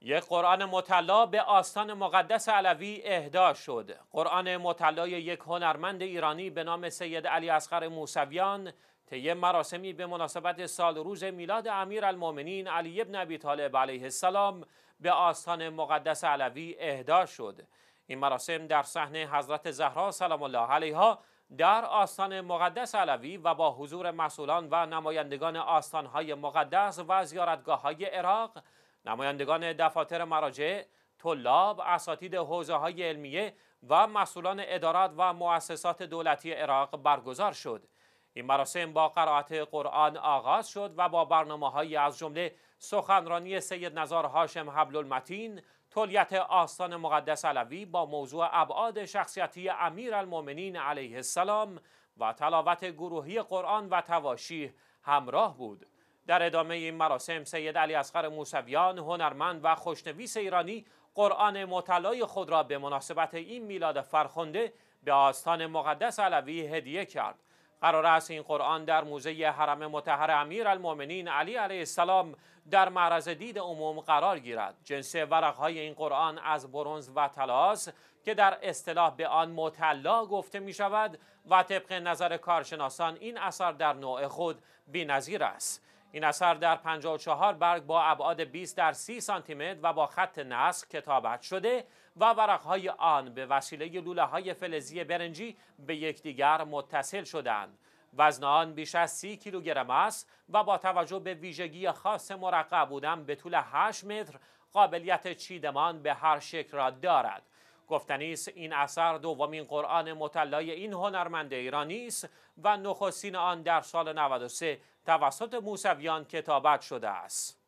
یک قرآن مطلا به آستان مقدس علوی اهدا شد قرآن مطلای یک هنرمند ایرانی به نام سید علی اصغر موسویان طی مراسمی به مناسبت سال روز میلاد امیر المومنین علی ابن ابی طالب علیه السلام به آستان مقدس علوی اهدا شد این مراسم در صحنه حضرت زهرا سلام الله علیها در آستان مقدس علوی و با حضور مسئولان و نمایندگان آستانهای مقدس و زیارتگاه های عراق نمایندگان دفاتر مراجع، طلاب، اساتید حوزه های علمیه و مسئولان ادارات و مؤسسات دولتی عراق برگزار شد. این مراسم با قرائت قرآن آغاز شد و با برنامه از جمله سخنرانی سید نظار هاشم حبل المتین، تولیت آستان مقدس علوی با موضوع ابعاد شخصیتی امیر المومنین علیه السلام و تلاوت گروهی قرآن و تواشیح همراه بود. در ادامه این مراسم سید علی اصغر موسویان هنرمند و خوشنویس ایرانی قرآن مطلای خود را به مناسبت این میلاد فرخنده به آستان مقدس علوی هدیه کرد قرار است این قرآن در موزه حرم متحر امیر المومنین علی علیه السلام در معرض دید عموم قرار گیرد جنس ورقهای این قرآن از برونز و تلاس که در اصطلاح به آن مطلا گفته می شود و طبق نظر کارشناسان این اثر در نوع خود بینظیر است این اثر در 54 برگ با ابعاد 20 در 30 سانتی متر و با خط نسخ کتابت شده و ورقهای آن به وسیله لوله های فلزی برنجی به یکدیگر متصل شدند. وزن آن بیش از 30 کیلوگرم است و با توجه به ویژگی خاص مرقع بودن به طول 8 متر قابلیت چیدمان به هر شکل را دارد. گفتنی است این اثر دومین قرآن مطلای این هنرمند ایرانی است و نخستین آن در سال 93 توسط موسویان کتابت شده است